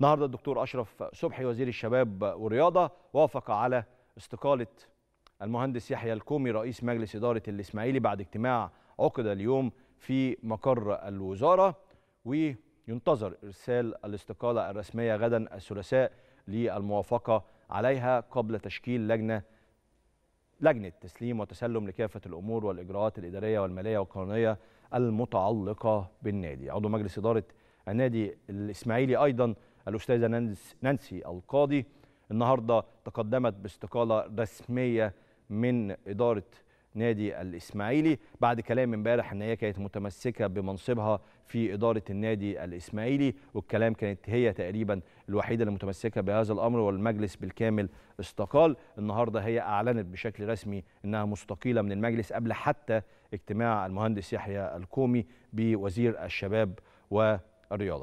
النهارده الدكتور اشرف صبحي وزير الشباب والرياضه وافق على استقاله المهندس يحيى الكومي رئيس مجلس اداره الاسماعيلي بعد اجتماع عقد اليوم في مقر الوزاره وينتظر ارسال الاستقاله الرسميه غدا الثلاثاء للموافقه عليها قبل تشكيل لجنه لجنه تسليم وتسلم لكافه الامور والاجراءات الاداريه والماليه والقانونيه المتعلقه بالنادي عضو مجلس اداره النادي الاسماعيلي ايضا الأستاذة نانسي القاضي النهاردة تقدمت باستقالة رسمية من إدارة نادي الإسماعيلي بعد كلام امبارح ان هي كانت متمسكه بمنصبها في اداره النادي الإسماعيلي والكلام كانت هي تقريبا الوحيده اللي متمسكه بهذا الامر والمجلس بالكامل استقال النهارده هي اعلنت بشكل رسمي انها مستقيله من المجلس قبل حتى اجتماع المهندس يحيى الكومي بوزير الشباب والرياضه